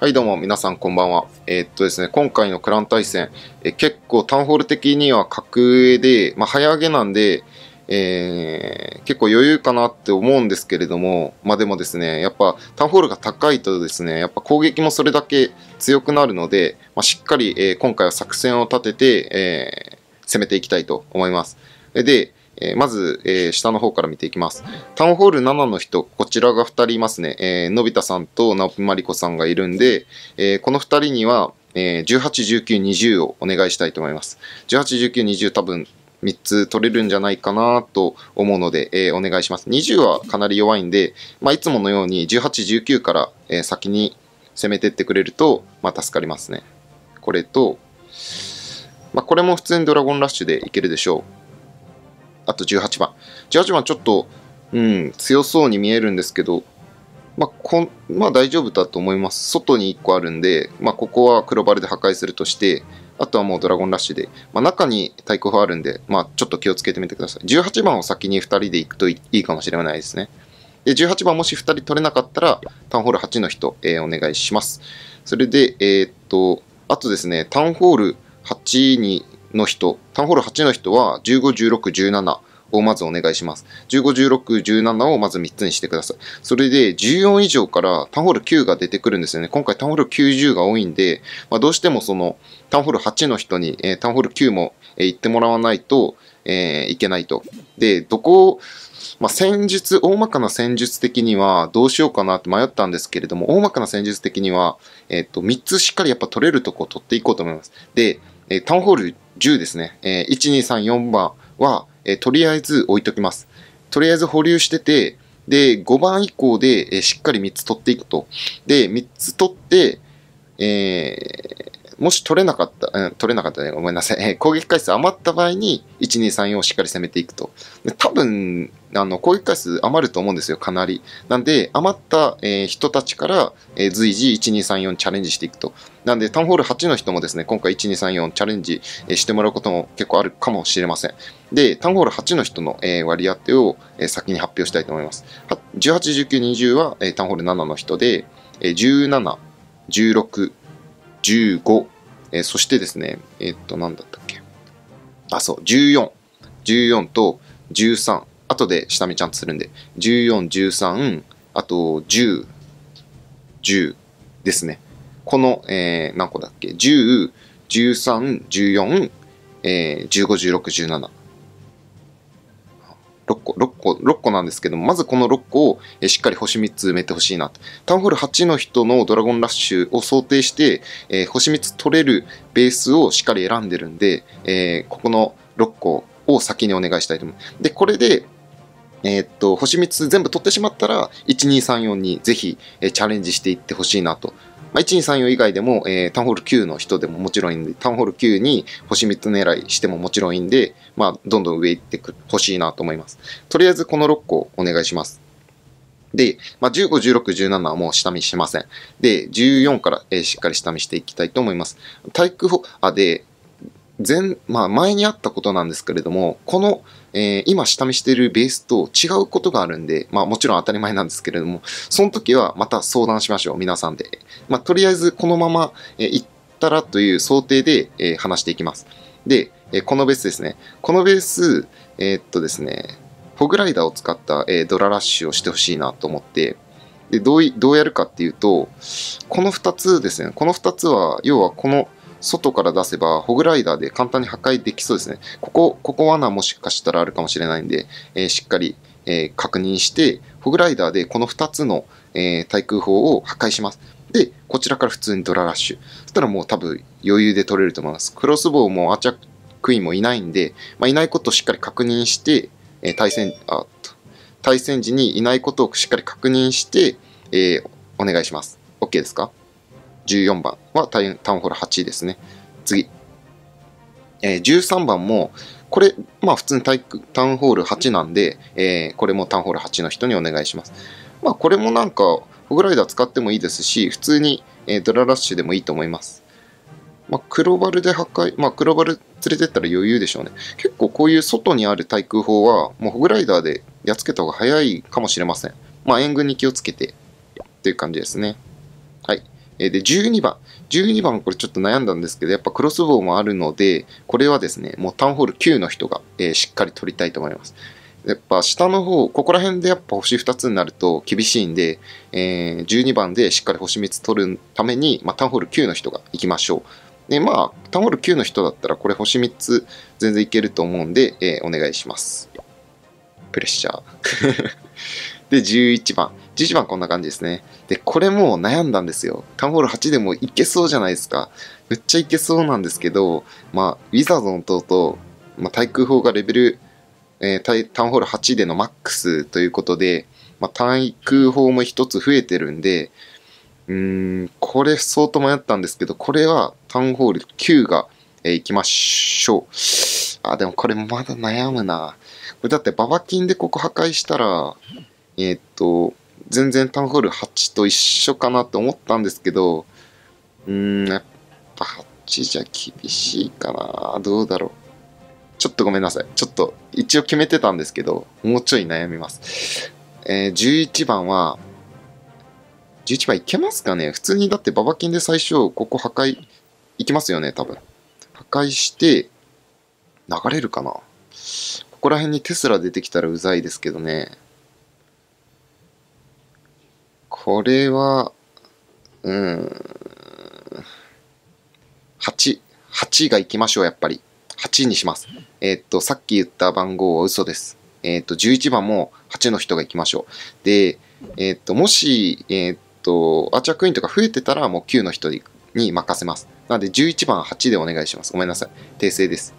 はい、どうも、皆さんこんばんは。えー、っとですね、今回のクラン対戦、え結構タウンホール的には格上で、まあ、早上げなんで、えー、結構余裕かなって思うんですけれども、まあ、でもですね、やっぱタウンホールが高いとですね、やっぱ攻撃もそれだけ強くなるので、まあ、しっかり、えー、今回は作戦を立てて、え攻めていきたいと思います。で、えー、まず、えー、下の方から見ていきます。タウンホール7の人、こちらが2人いますね。えー、のび太さんと直木マリコさんがいるんで、えー、この2人には、えー、18、19、20をお願いしたいと思います。18、19、20多分3つ取れるんじゃないかなと思うので、えー、お願いします。20はかなり弱いんで、まあ、いつものように18、19から、えー、先に攻めてってくれると、まあ、助かりますね。これと、まあ、これも普通にドラゴンラッシュでいけるでしょう。あと18番。18番ちょっと、うん、強そうに見えるんですけど、まあ、こまあ、大丈夫だと思います。外に1個あるんで、まあ、ここは黒バルで破壊するとして、あとはもうドラゴンラッシュで、まあ、中に対抗法あるんで、まあ、ちょっと気をつけてみてください。18番を先に2人で行くといいかもしれないですね。で、18番もし2人取れなかったら、タウンホール8の人、えー、お願いします。それで、えー、っと、あとですね、タウンホール8にの人、タウンホール8の人は15、16、17をまずお願いします。15、16、17をまず3つにしてください。それで14以上からタウンホール9が出てくるんですよね。今回タウンホール90が多いんで、まあ、どうしてもそのタウンホール8の人に、えー、タウンホール9も、えー、行ってもらわないと、えー、いけないと。で、どこを、まあ、戦術、大まかな戦術的にはどうしようかなって迷ったんですけれども、大まかな戦術的には、えっ、ー、と、3つしっかりやっぱ取れるとこを取っていこうと思います。で、えタウンホール10ですね、えー、1、2、3、4番は、えとりあえず置いときます。とりあえず保留してて、で、5番以降で、えしっかり3つ取っていくと。で、3つ取って、えー、もし取れなかった、うん、取れなかったね、ごめんなさい、攻撃回数余った場合に、1、2、3、4をしっかり攻めていくと。多分、あの、攻撃回数余ると思うんですよ、かなり。なんで、余った、えー、人たちから、えー、随時、1、2、3、4チャレンジしていくと。なんで、タウンホール8の人もですね、今回、1、2、3、4チャレンジ、してもらうことも結構あるかもしれません。で、タウンホール8の人の、えー、割り当てを、えー、先に発表したいと思います。18、19、20は、えー、タウンホール7の人で、えー、17、16、15、えー、そしてですね、えー、っと、なんだったっけ。あ、そう、14。14と13。あとで下見ちゃんとするんで、14、13、あと10、10ですね。この、えー、何個だっけ ?10、13、14、えー、15、16、17。6個、6個、6個なんですけども、まずこの6個をしっかり星3つ埋めてほしいなと。タウンホール8の人のドラゴンラッシュを想定して、えー、星3つ取れるベースをしっかり選んでるんで、えー、ここの6個を先にお願いしたいと思で、これで、えー、っと、星3つ全部取ってしまったら、1 2 3 4にぜひ、えチャレンジしていってほしいなとまあ、1234以外でも、えー、タウンホール9の人でももちろんいいんで、タウンホール9に星3つ狙いしてももちろんいいんで、まあ、どんどん上行ってほしいなと思います。とりあえずこの6個お願いします。で、まあ、15、16、17はもう下見しません。で、14から、えー、しっかり下見していきたいと思います。体育法、あ、で、前、まあ、前にあったことなんですけれども、この、えー、今下見しているベースと違うことがあるんで、まあもちろん当たり前なんですけれども、その時はまた相談しましょう、皆さんで。まあとりあえずこのまま、えー、行ったらという想定で、えー、話していきます。で、えこのベースですね。このベース、えっとですね、ホグライダーを使った、えドララッシュをしてほしいなと思って、でどうどうやるかっていうと、この2つですね、この2つは、要はこの、外から出せば、ホグライダーで簡単に破壊できそうですね。ここ、ここ罠もしかしたらあるかもしれないんで、えー、しっかり、えー、確認して、ホグライダーでこの2つの、えー、対空砲を破壊します。で、こちらから普通にドララッシュ。そしたらもう多分余裕で取れると思います。クロスボウもアーチャークイーンもいないんで、まあ、いないことをしっかり確認して、えー、対戦、あ対戦時にいないことをしっかり確認して、えー、お願いします。OK ですか14番はタウンホール8ですね。次。えー、13番も、これ、まあ普通にタタウンホール8なんで、えー、これもタウンホール8の人にお願いします。まあこれもなんか、ホグライダー使ってもいいですし、普通に、えー、ドララッシュでもいいと思います。まあ、黒バルで破壊、まあ、黒バル連れてったら余裕でしょうね。結構こういう外にある対空砲は、もうホグライダーでやっつけた方が早いかもしれません。まあ、援軍に気をつけてっていう感じですね。えー、で、12番。12番これちょっと悩んだんですけど、やっぱクロスボウもあるので、これはですね、もうタウンホール9の人が、えー、しっかり取りたいと思います。やっぱ下の方、ここら辺でやっぱ星2つになると厳しいんで、えー、12番でしっかり星3つ取るために、まあ、タウンホール9の人が行きましょう。で、まあ、タウンホール9の人だったらこれ星3つ全然いけると思うんで、えー、お願いします。プレッシャー。で、11番。11番こんな感じですね。で、これも悩んだんですよ。タウンホール8でもいけそうじゃないですか。めっちゃいけそうなんですけど、まあ、ウィザードの塔と、まあ、対空砲がレベル、えー、タウンホール8でのマックスということで、まあ、対空砲も1つ増えてるんで、うーん、これ相当迷ったんですけど、これはタウンホール9が、えー、行きましょう。あ、でもこれまだ悩むな。これだってババキンでここ破壊したら、えー、っと、全然タンホール8と一緒かなって思ったんですけど、うーん、やっぱ8じゃ厳しいかな。どうだろう。ちょっとごめんなさい。ちょっと一応決めてたんですけど、もうちょい悩みます。えー、11番は、11番いけますかね普通にだってババキンで最初、ここ破壊、いきますよね、多分。破壊して、流れるかなここら辺にテスラ出てきたらうざいですけどね。これは、うん、8。8が行きましょう、やっぱり。8にします。えー、っと、さっき言った番号は嘘です。えー、っと、11番も8の人が行きましょう。で、えー、っと、もし、えっと、アーチャークイーンとか増えてたら、もう9の人に任せます。なので、11番8でお願いします。ごめんなさい。訂正です。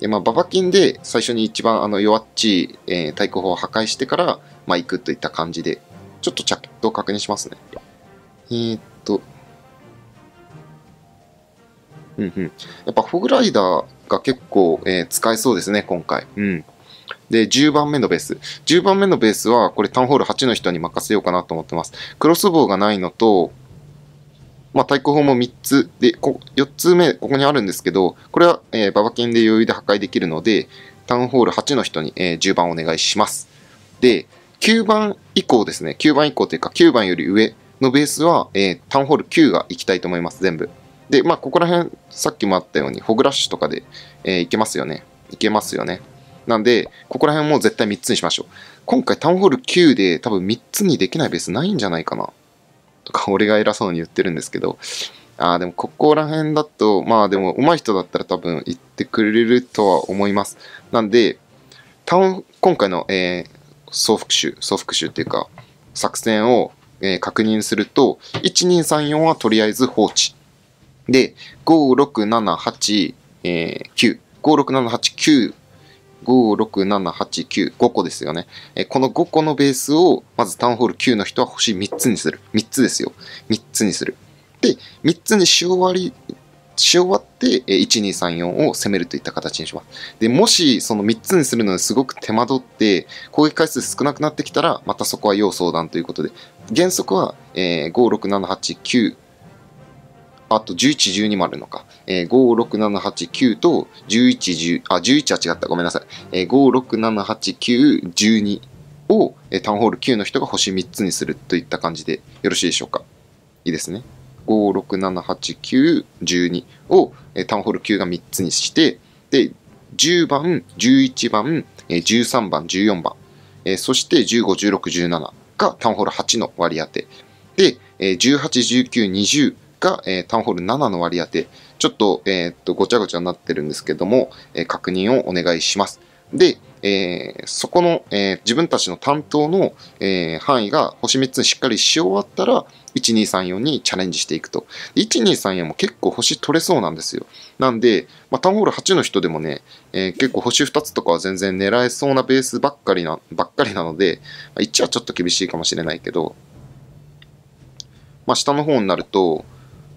で、まあ、ババキンで最初に一番あの弱っちい、えー、対抗法を破壊してから、まあ、行くといった感じでちょっとチャット確認しますね。えー、っと。うんうん。やっぱフォグライダーが結構、えー、使えそうですね、今回。うん。で、10番目のベース。10番目のベースは、これタウンホール8の人に任せようかなと思ってます。クロスボウがないのと、まあ、対抗法も3つで、こ4つ目、ここにあるんですけど、これは、えー、ババンで余裕で破壊できるので、タウンホール8の人に、えー、10番お願いします。で、9番以降ですね、9番以降というか、9番より上のベースは、えー、タウンホール9が行きたいと思います、全部。で、まあ、ここら辺、さっきもあったように、ホグラッシュとかで、えー、行けますよね。行けますよね。なんで、ここら辺も絶対3つにしましょう。今回タウンホール9で多分3つにできないベースないんじゃないかな。とか、俺が偉そうに言ってるんですけど。ああ、でもここら辺だと、まあでも上手い人だったら多分行ってくれるとは思います。なんで、タウン、今回の、えー、総復習、総復習っていうか、作戦を、えー、確認すると、1234はとりあえず放置。で、56789、えー、56789、56789、5個ですよね。えー、この5個のベースを、まずタウンホール9の人は星3つにする。3つですよ。3つにする。で、3つにし終わりし終わって、え1234を攻めるといった形にします。で、もし、その3つにするのにすごく手間取って、攻撃回数少なくなってきたら、またそこは要相談ということで、原則は、えー、5、6、7、8、9、あと11、12もあるのか。えー、5、6、7、8、9と11、10、あ、11は違った。ごめんなさい。えー、5、6、7、8、9、12を、えタウンホール9の人が星3つにするといった感じでよろしいでしょうか。いいですね。5678912を、タウンホール9が3つにして、で、10番、11番、13番、14番、そして15、16、17がタウンホール8の割り当て。で、18、19、20が、タウンホール7の割り当て。ちょっと、えー、っと、ごちゃごちゃになってるんですけども、確認をお願いします。で、えー、そこの、えー、自分たちの担当の、えー、範囲が星3つにしっかりし終わったら、1234にチャレンジしていくと。1234も結構星取れそうなんですよ。なんで、まあ、タウンホール8の人でもね、えー、結構星2つとかは全然狙えそうなベースばっかりな、ばっかりなので、まあ、1はちょっと厳しいかもしれないけど、まあ、下の方になると、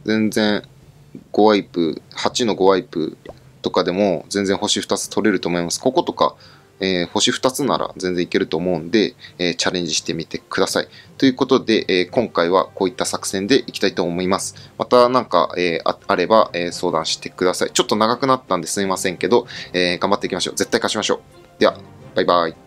全然5ワイプ、8の5ワイプ、とかでも全然星2つ取れると思います。こことか、えー、星2つなら全然いけると思うんで、えー、チャレンジしてみてください。ということで、えー、今回はこういった作戦でいきたいと思います。また何か、えああれば、え相談してください。ちょっと長くなったんですみませんけど、え頑張っていきましょう。絶対勝ちましょう。では、バイバイ。